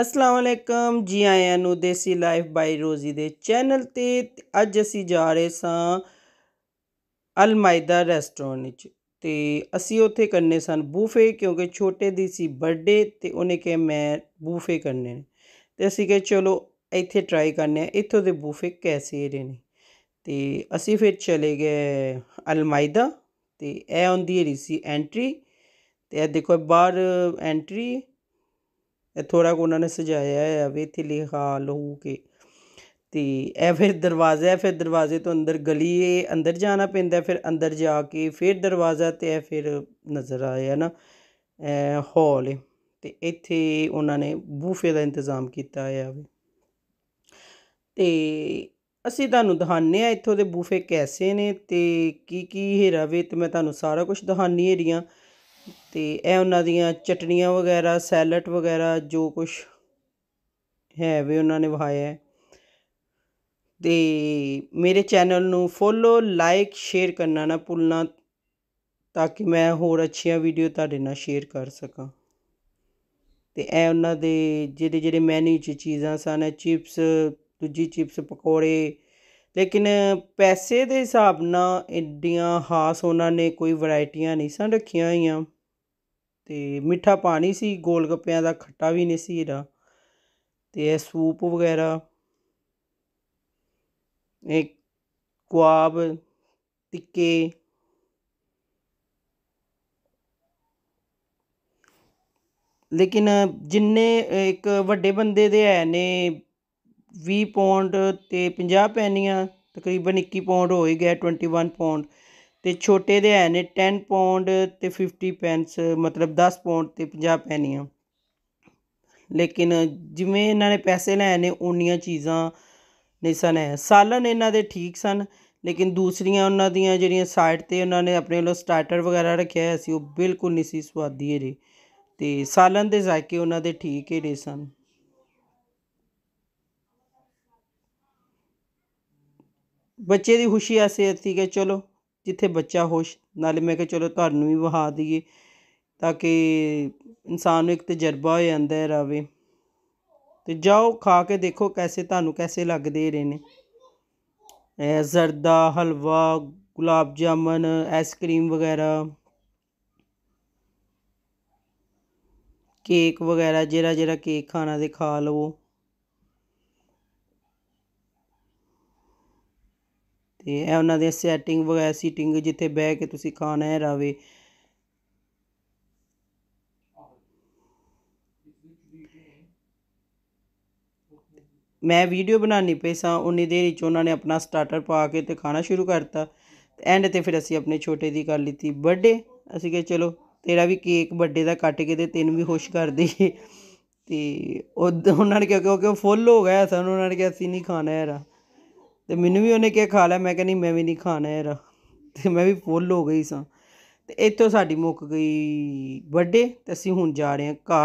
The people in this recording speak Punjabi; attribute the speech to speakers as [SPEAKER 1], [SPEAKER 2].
[SPEAKER 1] ਅਸਲਾਮ ਅਲੈਕਮ ਜੀ ਆਇਆਂ ਨੂੰ ਦੇਸੀ ਲਾਈਫ ਬਾਈ ਰੋਜ਼ੀ ਦੇ ਚੈਨਲ ਤੇ ਅੱਜ ਅਸੀਂ ਜਾ ਰਹੇ ਸਾਂ ਅਲ ਮਾਇਦਾ ਰੈਸਟੋਰੈਂਟ ਵਿੱਚ ਤੇ ਅਸੀਂ ਉੱਥੇ ਕਰਨੇ ਸਨ ਬੂਫੇ ਕਿਉਂਕਿ ਛੋਟੇ ਦੀ ਸੀ ਬਰਥਡੇ ਤੇ ਉਹਨੇ ਕਿਹਾ ਮੈਂ ਬੂਫੇ ਕਰਨੇ ਨੇ ਤੇ ਅਸੀਂ ਕਿਹਾ ਚਲੋ ਇੱਥੇ ਟਰਾਈ ਕਰਨੇ ਆ ਇੱਥੋਂ ਦੇ ਬੂਫੇ ਕੈਸੇ ਰਹੇ ਨੇ ਤੇ ਅਸੀਂ ਫਿਰ ਚਲੇ ਗਏ ਅਲ ਮਾਇਦਾ ਤੇ ਇਹ ਹੁੰਦੀ ਰਹੀ ਸੀ ਐਂਟਰੀ ਤੇ ਇਹ ਦੇਖੋ ਬਾਹਰ ਐਂਟਰੀ ਇਹ ਥੋੜਾ ਕੁ ਉਹਨਾਂ ਨੇ ਸਜਾਇਆ ਹੈ ਵੀ ਇੱਥੇ ਲਿਖਾ ਲਹੂ ਕੇ ਤੇ ਇਹ ਫਿਰ ਦਰਵਾਜ਼ਾ ਹੈ ਫਿਰ ਦਰਵਾਜ਼ੇ ਤੋਂ ਅੰਦਰ ਗਲੀ ਹੈ ਅੰਦਰ ਜਾਣਾ ਪੈਂਦਾ ਫਿਰ ਅੰਦਰ ਜਾ ਕੇ ਫਿਰ ਦਰਵਾਜ਼ਾ ਤੇ ਇਹ ਫਿਰ ਨਜ਼ਰ ਆਇਆ ਨਾ ਹਾਲ ਤੇ ਇੱਥੇ ਉਹਨਾਂ ਨੇ ਬੂਫੇ ਦਾ ਇੰਤਜ਼ਾਮ ਕੀਤਾ ਆ ਵੀ ਤੇ ਅਸੀਂ ਤੁਹਾਨੂੰ ਦਿਖਾਣੇ ਆ ਇੱਥੋਂ ਦੇ ਬੂਫੇ ਕੈਸੇ ਨੇ ਤੇ ਕੀ ਕੀ ਹੈਰਾਵੇ ਤੇ ਮੈਂ ਤੁਹਾਨੂੰ ਸਾਰਾ ਕੁਝ ਦਿਖਾਣੀ ਰੀਆਂ ਤੇ ਇਹ ਉਹਨਾਂ ਦੀਆਂ ਚਟਣੀਆਂ ਵਗੈਰਾ ਸੈਲਡ ਵਗੈਰਾ ਜੋ ਕੁਝ ਹੈ ਵੀ ਉਹਨਾਂ ਨੇ ਵਹਾਇਆ ਤੇ ਮੇਰੇ ਚੈਨਲ ਨੂੰ ਫੋਲੋ ਲਾਈਕ ਸ਼ੇਅਰ ਕਰਨਾ ਨਾ ਭੁੱਲਣਾ ਤਾਂ ਕਿ ਮੈਂ ਹੋਰ ਅੱਛੀਆਂ ਵੀਡੀਓ ਤੁਹਾਡੇ ਨਾਲ ਸ਼ੇਅਰ ਕਰ ਸਕਾਂ ਤੇ ਇਹ ਉਹਨਾਂ ਦੇ ਜਿਹੜੇ ਜਿਹੜੇ ਮੈਨੂ 'ਚ ਚੀਜ਼ਾਂ ਸਨ ਚਿਪਸ ਦੂਜੀ ਚਿਪਸ ਪਕੌੜੇ ਲੇਕਿਨ ਪੈਸੇ ਦੇ ਹਿਸਾਬ ਨਾਲ ਇੰਡੀਆਂ ਖਾਸ ਉਹਨਾਂ ਨੇ ਕੋਈ ਵੈਰਾਈਟੀਆਂ ਨਹੀਂ ਸਨ ਰੱਖੀਆਂ ਹੋਈਆਂ ਤੇ ਮਿੱਠਾ ਪਾਣੀ ਸੀ ਗੋਲ ਗੱਪਿਆਂ ਦਾ ਖੱਟਾ ਵੀ ਨਹੀਂ ਸੀ ਇਹਦਾ ਤੇ ਇਹ ਸੂਪ ਵਗੈਰਾ ਇੱਕ ਕੁਆਬ ਟਿੱਕੇ ਲੇਕਿਨ ਜਿੰਨੇ ਇੱਕ ਵੱਡੇ ਬੰਦੇ ਦੇ ਹੈ ਨੇ 20 ਪੌਂਡ ਤੇ 50 ਪੈਨੀਆਂ ਤਕਰੀਬਨ 21 ਪੌਂਡ ਹੋ ਹੀ ਗਿਆ 21 ਪੌਂਡ ਤੇ ਛੋਟੇ ਦੇ ਹੈ ਨੇ 10 ਪੌਂਡ ਤੇ 50 ਪੈਨਸ ਮਤਲਬ 10 ਪੌਂਡ ਤੇ 50 ਪੈਨੀਆਂ ਲੇਕਿਨ ਜਿਵੇਂ ਇਹਨਾਂ ਨੇ ਪੈਸੇ ਲਏ ਨੇ ਓਨੀਆਂ ਚੀਜ਼ਾਂ ਨਹੀਂ ਸਨ ਹੈ ਸਾਲਨ ਇਹਨਾਂ ਦੇ ਠੀਕ ਸਨ ਲੇਕਿਨ ਦੂਸਰੀਆਂ ਉਹਨਾਂ ਦੀਆਂ ਜਿਹੜੀਆਂ ਸਾਈਡ ਤੇ ਉਹਨਾਂ ਨੇ ਆਪਣੇ ਵੱਲੋਂ ਸਟਾਰਟਰ ਵਗੈਰਾ ਰੱਖਿਆ ਸੀ ਉਹ ਬਿਲਕੁਲ ਨਹੀਂ ਸੀ ਸਵਾਦੀ ਇਹ ਤੇ ਸਾਲਨ ਦੇ ਜ਼ਾਇਕੇ ਉਹਨਾਂ ਦੇ ਠੀਕ ਹੀ ਰਹੇ ਸਨ ਬੱਚੇ ਦੀ ਖੁਸ਼ੀ ਐਸੀ ਸੀ ਕਿ ਚਲੋ ਜਿੱਥੇ ਬੱਚਾ ਹੋਸ਼ ਨਾਲੇ ਮੈਂ ਕਿਹਾ ਚਲੋ ਤੁਹਾਨੂੰ ਵੀ ਵਹਾ ਦਈਏ ਤਾਂ ਕਿ ਇਨਸਾਨ ਨੂੰ ਇੱਕ ਤਜਰਬਾ ਹੋ ਜਾਂਦਾ ਹੈ ਰਾਵੇ ਤੇ ਜਾਓ ਖਾ ਕੇ ਦੇਖੋ ਕੈਸੇ ਤੁਹਾਨੂੰ ਕੈਸੇ ਲੱਗਦੇ ਰਹੇ ਨੇ ਐ ਜ਼ਰਦਾ ਹਲਵਾ ਗੁਲਾਬ ਜਾਮਨ ਆਈਸਕ੍ਰੀਮ ਵਗੈਰਾ ਕੇਕ ਵਗੈਰਾ ਜਿਹੜਾ ਜਿਹੜਾ ਕੇਕ ਖਾਣਾ ਦੇ ਖਾ ਲਵੋ ਤੇ ਇਹ ਉਹਨਾਂ ਦੇ ਸੈਟਿੰਗ ਵਗੈਰਾ ਸੀਟਿੰਗ ਜਿੱਥੇ ਬਹਿ ਕੇ ਤੁਸੀਂ ਖਾਣਾ ਹੈ ਰਾਵੇ ਮੈਂ ਵੀਡੀਓ ਬਣਾਣੀ ਪਈ ਸਾਂ ਉਨੀ ਦੇਰ ਵਿੱਚ ਉਹਨਾਂ ਨੇ ਆਪਣਾ ਸਟਾਰਟਰ ਪਾ ਕੇ ਤੇ ਖਾਣਾ ਸ਼ੁਰੂ ਕਰਤਾ ਐਂਡ ਤੇ ਫਿਰ ਅਸੀਂ ਆਪਣੇ ਛੋਟੇ ਦੀ ਕਰ ਲਈਤੀ ਬਰਥਡੇ ਅਸੀਂ ਕਿਹਾ ਚਲੋ ਤੇਰਾ ਵੀ ਕੇਕ ਬਰਥਡੇ ਦਾ ਕੱਟ ਕੇ ਤੇ ਤੈਨੂੰ ਵੀ ਖੁਸ਼ ਕਰ ਦੇ ਤੇ ਉਹਨਾਂ ਨੇ ਕਿਹਾ ਕਿਉਂਕਿ ਉਹ ਫੁੱਲ ਹੋ ਗਿਆ ਸਾਨੂੰ ਉਹਨਾਂ ਨੇ ਕਿਹਾ ਅਸੀਂ ਨਹੀਂ ਖਾਣਾ ਯਾਰ ਤੇ ਮੈਨੂੰ ਵੀ ਉਹਨੇ ਕਿਹਾ ਖਾ ਲੈ ਮੈਂ ਕਹਿੰਦੀ ਮੈਂ ਵੀ ਨਹੀਂ ਖਾਣਾ ਯਾਰ ਤੇ ਮੈਂ ਵੀ ਫੁੱਲ ਹੋ ਗਈ ਸਾਂ ਤੇ ਇੱਥੋਂ ਸਾਡੀ ਮੁੱਕ ਗਈ ਵੱਡੇ ਤੇ ਅਸੀਂ ਹੁਣ ਜਾ ਰਹੇ ਹਾਂ ਘਰ